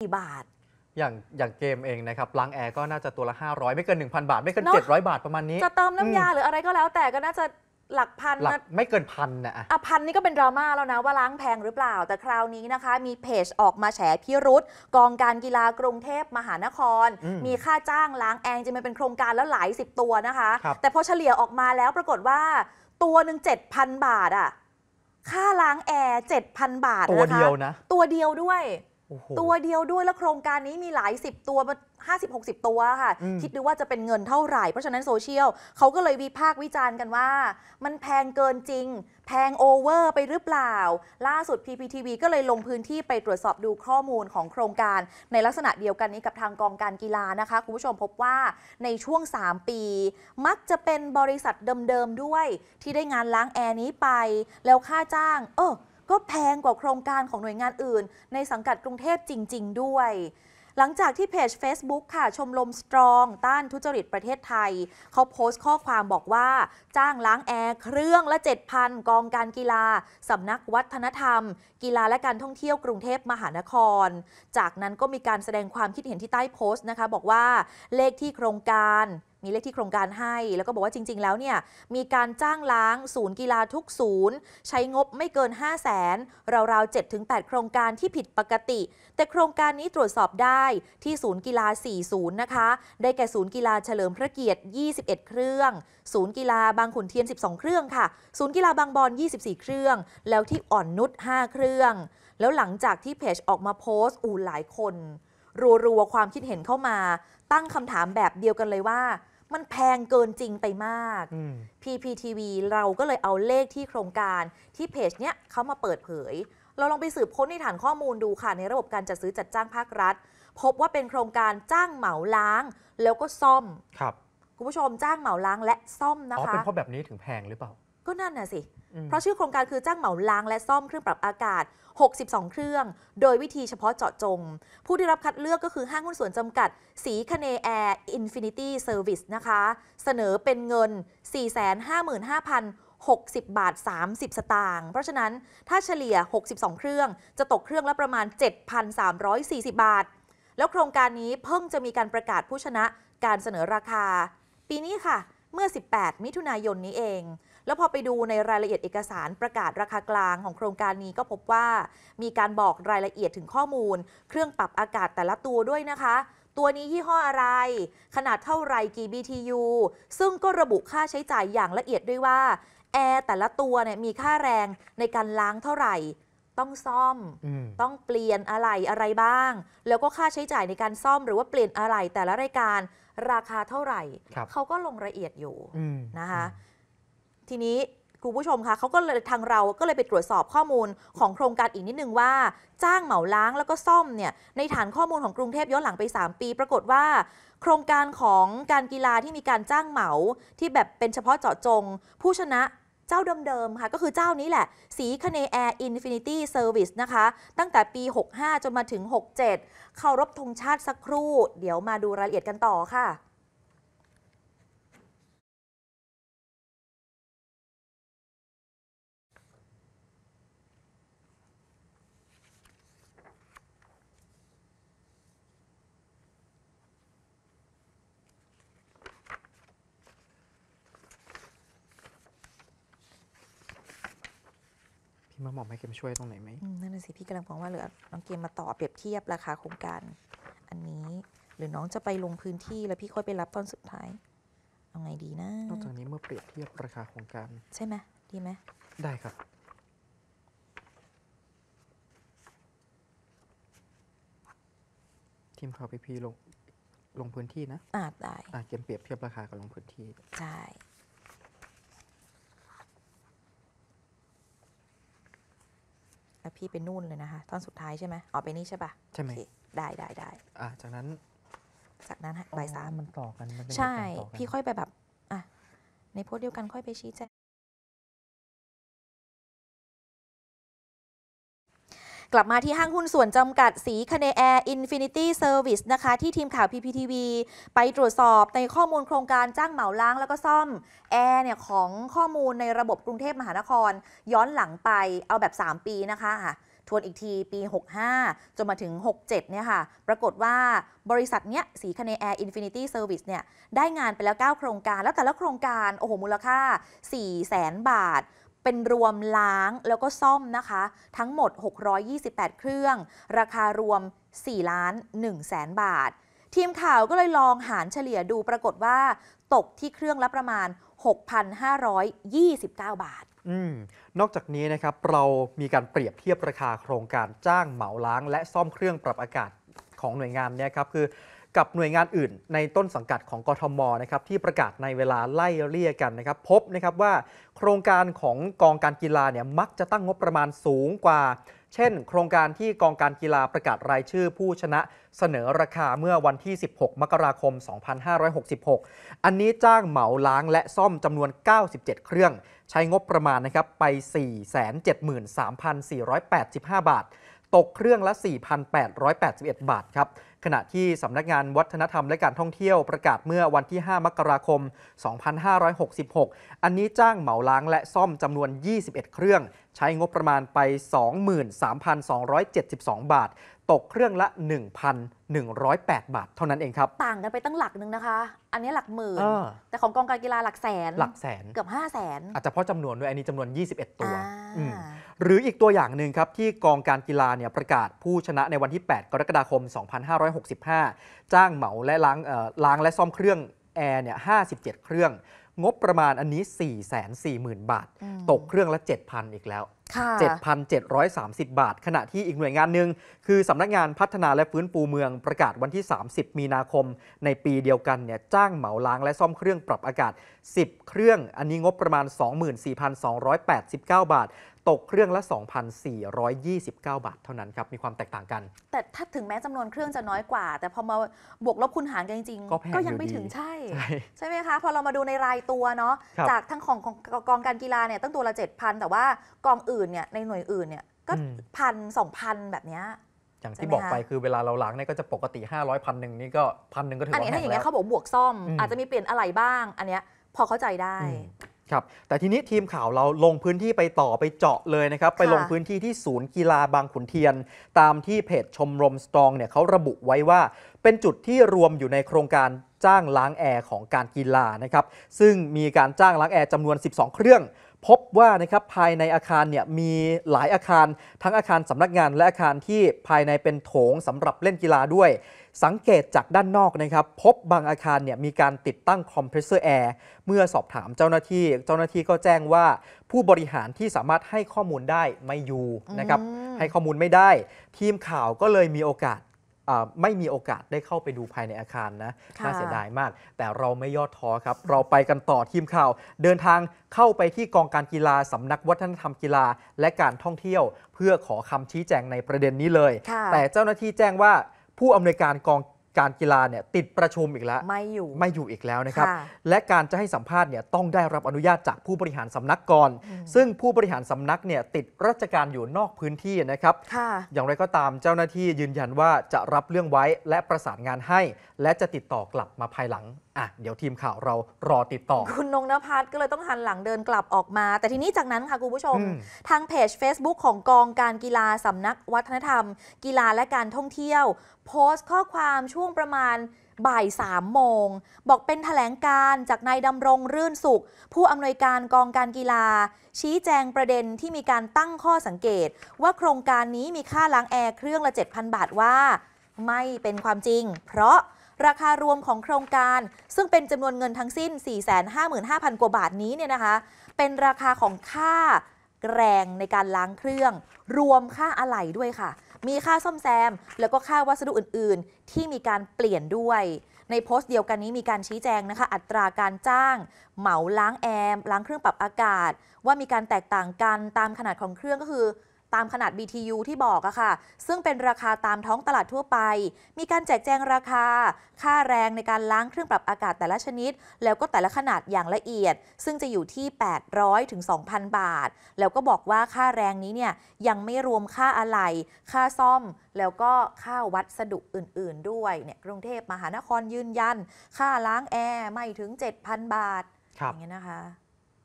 กี่บาท อย่างอย่างเกมเองนะครับล้างแอร์ก็น่าจะตัวละ500 ไม่เกิน 1,000บาทไม่เกินเ700 บาทประมาณนี้ จะเติมน้ำยาหรืออะไรก็แล้วแต่ก็น่าจะหลักพันนะไม่เกินพันนะอ่ะพันนี่ก็เป็นดราม่าแล้วนะว่าล้างแพงหรือเปล่าแต่คราวนี้นะคะ มีเพจออกมาแฉพิรุษกองการกีฬากรุงเทพมหานครมมีค่าจ้างล้างแอร์จะมันเป็นโครงการแล้วหลายสิบตัวนะคะคแต่พอเฉลี่ยออกมาแล้วปรากฏว่าตัวหนึ่งเจ็ดพันบาทอะค่าล้างแอร์เจ็ดพันบาทตัวนะคะเดียวนะ ตัวเดียวด้วยตัวเดียวด้วยแล้วโครงการนี้มีหลายสิบตัว 50 60 ตัวค่ะ คิดดูว่าจะเป็นเงินเท่าไหร่ เพราะฉะนั้นโซเชียลเขาก็เลยวิพากษ์วิจารณ์กันว่ามันแพงเกินจริง แพงโอเวอร์ไปหรือเปล่า ล่าสุด PPTV ก็เลยลงพื้นที่ไปตรวจสอบดูข้อมูลของโครงการ ในลักษณะเดียวกันนี้กับทางกองการกีฬานะคะ คุณผู้ชมพบว่าในช่วง 3 ปี มักจะเป็นบริษัทเดิมๆด้วย ที่ได้งานล้างแอร์นี้ไปแล้วค่าจ้าง เออก็แพงกว่าโครงการของหน่วยงานอื่นในสังกัดกรุงเทพจริง ๆ ด้วย หลังจากที่เพจ Facebook ค่ะชมลมสตรองต้านทุจริตประเทศไทยเขาโพสต์ข้อความบอกว่า จ้างล้างแอร์เครื่องละ 7,000 กองการกีฬาสำนักวัฒนธรรม กีฬาและการท่องเที่ยวกรุงเทพมหานคร จากนั้นก็มีการแสดงความคิดเห็นที่ใต้โพสต์นะคะ บอกว่า เลขที่โครงการมีเลขที่โครงการให้ แล้วก็บอกว่าจริง ๆ แล้วเนี่ย มีการจ้างล้าง ศูนย์กีฬาทุกศูนย์ ใช้งบไม่เกิน 5 0 0แสนราวๆ7ถึง8โครงการที่ผิดปกติ แต่โครงการนี้ตรวจสอบได้ที่ศูนย์กีฬา40นะคะ ได้แก่ศูนย์กีฬาเฉลิมพระเกียรติ 21เครื่อง ศูนย์กีฬาบางขุนเทียน12เครื่องค่ะ ศูนย์กีฬาบางบอน24 เครื่อง แล้วที่อ่อนนุช5เครื่อง แล้วหลังจากที่เพจออกมาโพสต์อูหลายคนรัวๆความคิดเห็นเข้ามา ตั้งคำถามแบบเดียวกันเลยว่ามันแพงเกินจริงไปมาก PPTV เราก็เลยเอาเลขที่โครงการที่เพจเนี้ยเขามาเปิดเผย เราลองไปสืบค้นในฐานข้อมูลดูค่ะ ในระบบการจัดซื้อจัดจ้างภาครัฐ พบว่าเป็นโครงการจ้างเหมาล้าง แล้วก็ซ่อมครับ คุณผู้ชมจ้างเหมาล้างและซ่อมนะคะอ๋อเป็นเพราะแบบนี้ถึงแพงหรือเปล่าก็นั่นน่ะสิ เพราะชื่อโครงการคือจ้างเหมาล้างและซ่อมเครื่องปรับอากาศ 62 เครื่อง โดยวิธีเฉพาะเจาะจง ผู้ได้รับคัดเลือกก็คือ ห้างหุ้นส่วนจำกัด สีคเนแอร์อินฟินิตี้เซอร์วิสนะคะ เสนอเป็นเงิน 4 5 5 0 60 บาท 30 สตางค์ เพราะฉะนั้นถ้าเฉลี่ย 62 เครื่อง จะตกเครื่องละประมาณ 7,340 บาท แล้วโครงการนี้เพิ่งจะมีการประกาศผู้ชนะการเสนอราคา ปีนี้ค่ะ เมื่อ 18 มิถุนายนนี้เองแล้วพอไปดูในรายละเอียดเอกสารประกาศราคากลางของโครงการนี้ก็พบว่ามีการบอกรายละเอียดถึงข้อมูล เครื่องปรับอากาศแต่ละตัวด้วยนะคะ ตัวนี้ยี่ห้ออะไร ขนาดเท่าไรกี่ BTU ซึ่งก็ระบุค่าใช้จ่ายอย่างละเอียดด้วยว่า แอร์แต่ละตัวเนี่ยมีค่าแรงในการล้างเท่าไหร่ ต้องซ่อมอม ต้องเปลี่ยนอะไรอะไรบ้าง แล้วก็ค่าใช้จ่ายในการซ่อมหรือว่าเปลี่ยนอะไรแต่ละรายการราคาเท่าไหร่เขาก็ลงละเอียดอยู่นะคะทีนี้คุณผู้ชมคะเขาก็เลยทางเราก็เลยไปตรวจสอบข้อมูลของโครงการอีกนิดนึงว่า จ้างเหมาล้างแล้วก็ซ่อมเนี่ยในฐานข้อมูลของกรุงเทพย้อนหลังไป 3 ปี ปรากฏว่าโครงการของการกีฬาที่มีการจ้างเหมา ที่แบบเป็นเฉพาะเจาะจง ผู้ชนะเจ้าเดิมๆค่ะก็คือเจ้านี้แหละ สีคเนแอร์อินฟินิตี้เซอร์วิสนะคะ ตั้งแต่ปี 65 จนมาถึง 67เข้ารบธงชาติสักครู่ เดี๋ยวมาดูรายละเอียดกันต่อค่ะมาหมอมให้เกมช่วยตรงไหนไหมนั่นน่ะสิ พี่กำลังมองว่าเหลือน้องเกมมาต่อเปรียบเทียบราคาโครงการ อันนี้ หรือน้องจะไปลงพื้นที่แล้วพี่ค่อยไปรับตอนสุดท้าย เอาไงดี นะ นอกจากนี้เมื่อเปรียบเทียบราคาโครงการใช่ไหมดีไหมได้ครับ ทีมข่าวพีพีลง ลงพื้นที่นะ อ่าได้อ่าเกมเปรียบเทียบราคา กับลงพื้นที่ใช่แล้วพี่ไปนู่นเลยนะคะตอนสุดท้ายใช่ไหมอ๋อไปนี่ใช่ปะใช่ไหมได้ได้ได้ได้อ่าจากนั้นจากนั้นฮะบ่ายสามมันต่อกัน ใช่ พี่ค่อยไปแบบ อ่ะ ในโพสเดียวกันค่อยไปชี้แจงกลับมาที่ห้างหุ้นส่วนจำกัดสีคเน แอร์อินฟินิตี้เซอร์วิสนะคะ ที่ทีมข่าว PPTV ไปตรวจสอบในข้อมูลโครงการจ้างเหมาล้าง แล้วก็ซ่อม แอร์เนี่ย ของข้อมูลในระบบกรุงเทพมหานคร ย้อนหลังไปเอาแบบ 3 ปีนะคะทวนอีกทีปี 65 จนมาถึง 67 เนี่ยค่ะ ปรากฏว่าบริษัทเนี้ยสีคเน แอร์อินฟินิตี้เซอร์วิสเนี่ย ได้งานไปแล้ว 9 โครงการ แล้วแต่ละโครงการโอ้โหมูลค่า 4 0 0แสนบาทเป็นรวมล้างแล้วก็ซ่อมนะคะ ทั้งหมด 628 เครื่อง ราคารวม 4ล้าน1แสนบาท ทีมข่าวก็เลยลองหารเฉลี่ยดูปรากฏว่าตกที่เครื่องละประมาณ 6,529 บาทอนอกจากนี้นะครับเรามีการเปรียบเทียบราคาโครงการจ้างเหมาล้าง และซ่อมเครื่องปรับอากาศของหน่วยงานเนี่ยครับคือกับหน่วยงานอื่นในต้นสังกัดของกทมนะครับที่ประกาศในเวลาไล่เลี่ยกันนะครับพบนะครับว่าโครงการของกองการกีฬาเนี่ยมักจะตั้งงบประมาณสูงกว่า เช่นโครงการที่กองการกีฬาประกาศรายชื่อผู้ชนะเสนอราคาเมื่อวันที่ 16 มกราคม 2566 อันนี้จ้างเหมาล้างและซ่อมจำนวน 97 เครื่องใช้งบประมาณนะครับไป 473,485 บาทตกเครื่องละ 4,881 บาทครับขณะที่สำนักงานวัฒนธรรมและการท่องเที่ยวประกาศเมื่อวันที่ 5 มกราคม 2566 อันนี้จ้างเหมาล้างและซ่อมจำนวน 21 เครื่องใช้งบประมาณไป 23,272 บาท ตกเครื่องละ 1,108 บาท เท่านั้นเองครับ ต่างกันไปตั้งหลักหนึ่งนะคะ อันนี้หลักหมื่นแต่ของกองการกีฬาหลักแสน หลักแสนเกือบ5 0 0แสนอาจจะเพราะจำนวนด้วยอันนี้จำนวน 21 ตัวหรืออีกตัวอย่างหนึ่งครับที่กองการกีฬาเนี่ยประกาศผู้ชนะในวันที่ 8 กรกฎาคม 2565 จ้างเหมาและล้างล้างและซ่อมเครื่องแอร์เนี่ย57 เครื่อง งบประมาณอันนี้ 440,000 บาท ตกเครื่องละ 7,000 อีกแล้ว7,730 บาท ขณะที่อีกหน่วยงานหนึ่งคือสำนักงานพัฒนาและฟื้นฟูเมืองประกาศวันที่ 30 มีนาคม ในปีเดียวกันเนี่ยจ้างเหมาล้างและซ่อมเครื่องปรับอากาศ 10 เครื่องอันนี้งบประมาณ 24,289 บาทตกเครื่องละ 2,429 บาทเท่านั้นครับ มีความแตกต่างกัน แต่ถ้าถึงแม้จำนวนเครื่องจะน้อยกว่า แต่พอมาบวกลบคูณหารกันจริงก็ยังไม่ถึงใช่ ใช่ไหมคะ พอเรามาดูในรายตัวเนาะจากทั้งของของกองการกีฬาเนี่ยตั้งตัวละ 7,000แต่ว่ากองอื่นเนี่ยในหน่วยอื่นเนี่ยก็พันสองพันแบบนี้อย่างที่บอกไปคือเวลาเราล้างเนี่ยก็จะปกติ500พันหนึ่งนี่ก็พันหนึ่งก็ถือว่าแพงแล้วอันนี้ถ้าอย่างเงี้ยเขาบอกบวกซ่อมอาจจะมีเปลี่ยนอะไรบ้าง อันเนี้ยพอเข้าใจได้ครับแต่ทีนี้ทีมข่าวเราลงพื้นที่ไปต่อไปเจาะเลยนะครับไปลงพื้นที่ที่ศูนย์กีฬาบางขุนเทียน ตามที่เพจชมรมสตรองเนี่ยเขาระบุไว้ว่า เป็นจุดที่รวมอยู่ในโครงการจ้างล้างแอร์ของการกีฬานะครับซึ่งมีการจ้างล้างแอร์จำนวน12 เครื่องพบว่านะครับภายในอาคารเนี่ยมีหลายอาคาร ทั้งอาคารสำนักงานและอาคารที่ภายในเป็นโถงสำหรับเล่นกีฬาด้วย สังเกตจากด้านนอกนะครับพบบางอาคารเนี่ยมีการติดตั้งคอมเพรสเซอร์แอร์เมื่อสอบถามเจ้าหน้าที่เจ้าหน้าที่ก็แจ้งว่าผู้บริหารที่สามารถให้ข้อมูลได้ไม่อยู่นะครับให้ข้อมูลไม่ได้ ทีมข่าวก็เลยมีโอกาสไม่มีโอกาสได้เข้าไปดูภายในอาคารนะ น่าเสียดายมาก แต่เราไม่ย่อท้อครับ เราไปกันต่อทีมข่าว เดินทางเข้าไปที่กองการกีฬาสำนักวัฒนธรรมกีฬา และการท่องเที่ยว เพื่อขอคำชี้แจงในประเด็นนี้เลย แต่เจ้าหน้าที่แจ้งว่าผู้อำนวยการกองการกีฬาเนี่ยติดประชุมอีกแล้วไม่อยู่ ไม่อยู่อีกแล้วนะครับ และการจะให้สัมภาษณ์เนี่ยต้องได้รับอนุญาตจากผู้บริหารสำนักก่อน ซึ่งผู้บริหารสำนักเนี่ยติดราชการอยู่นอกพื้นที่นะครับอย่างไรก็ตามเจ้าหน้าที่ยืนยันว่าจะรับเรื่องไว้และประสานงานให้ และจะติดต่อกลับมาภายหลังอ่ะเดี๋ยวทีมข่าวเรารอติดต่อ คุณนงนภัสก็เลยต้องหันหลังเดินกลับออกมา แต่ทีนี้จากนั้นค่ะ คุณผู้ชม ทางเพจ Facebook ของกองการกีฬาสำนักวัฒนธรรม กีฬาและการท่องเที่ยว โพสต์ข้อความช่วงประมาณบ่ายสามโมง บอกเป็นถแถลงการจากนายดำรงรื่นสุข ผู้อำนวยการกองการกีฬา ชี้แจงประเด็นที่มีการตั้งข้อสังเกต ว่าโครงการนี้มีค่าล้างแอร์เครื่องละ7,000บาทว่า ไม่เป็นความจริง เพราะราคารวมของโครงการซึ่งเป็นจำนวนเงินทั้งสิ้น 455,000กว่าบาทนี้เนี่ยนะคะเป็นราคาของค่าแรงในการล้างเครื่อง รวมค่าอะไหล่ด้วยค่ะ มีค่าซ่อมแซม แล้วก็ค่าวัสดุอื่นๆ ที่มีการเปลี่ยนด้วย ในโพสต์เดียวกันนี้มีการชี้แจงนะคะอัตราการจ้าง เหมาล้างแอร์ล้างเครื่องปรับอากาศ ว่ามีการแตกต่างกันตามขนาดของเครื่องก็คือตามขนาด BTU ที่บอกอะค่ะ ซึ่งเป็นราคาตามท้องตลาดทั่วไป มีการแจกแจงราคา ค่าแรงในการล้างเครื่องปรับอากาศแต่ละชนิด แล้วก็แต่ละขนาดอย่างละเอียด ซึ่งจะอยู่ที่ 800 ถึง 2,000 บาท แล้วก็บอกว่าค่าแรงนี้เนี่ย ยังไม่รวมค่าอะไหล่ ค่าซ่อม แล้วก็ค่าวัดสดุอื่น ๆ ด้วย เนี่ย กรุงเทพมหานครยืนยัน ค่าล้างแอร์ไม่ถึง 7,000 บาท อย่างเงี้ยนะคะ